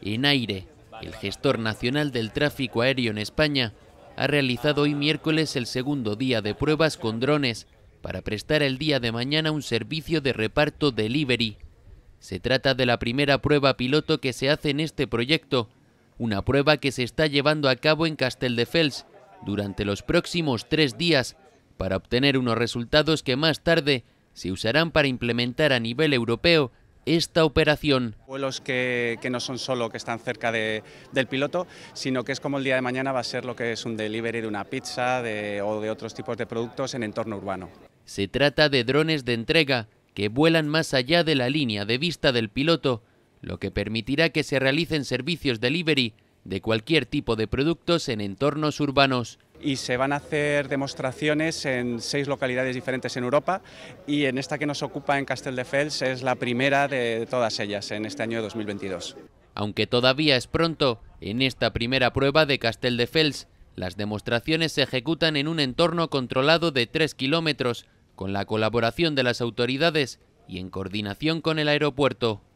En aire, el gestor nacional del tráfico aéreo en España ha realizado hoy miércoles el segundo día de pruebas con drones para prestar el día de mañana un servicio de reparto delivery. Se trata de la primera prueba piloto que se hace en este proyecto, una prueba que se está llevando a cabo en Casteldefels durante los próximos tres días para obtener unos resultados que más tarde se usarán para implementar a nivel europeo esta operación. Vuelos que, que, no son solo que están cerca de, del piloto, sino que es como el día de mañana va a ser lo que es un delivery de una pizza o de otros tipos de productos en entorno urbano. Se trata de drones de entrega que vuelan más allá de la línea de vista del piloto, lo que permitirá que se realicen servicios delivery de cualquier tipo de productos en entornos urbanos y se van a hacer demostraciones en seis localidades diferentes en Europa y en esta que nos ocupa en Castelldefels es la primera de todas ellas en este año 2022. Aunque todavía es pronto, en esta primera prueba de Castelldefels las demostraciones se ejecutan en un entorno controlado de 3 kilómetros, con la colaboración de las autoridades y en coordinación con el aeropuerto.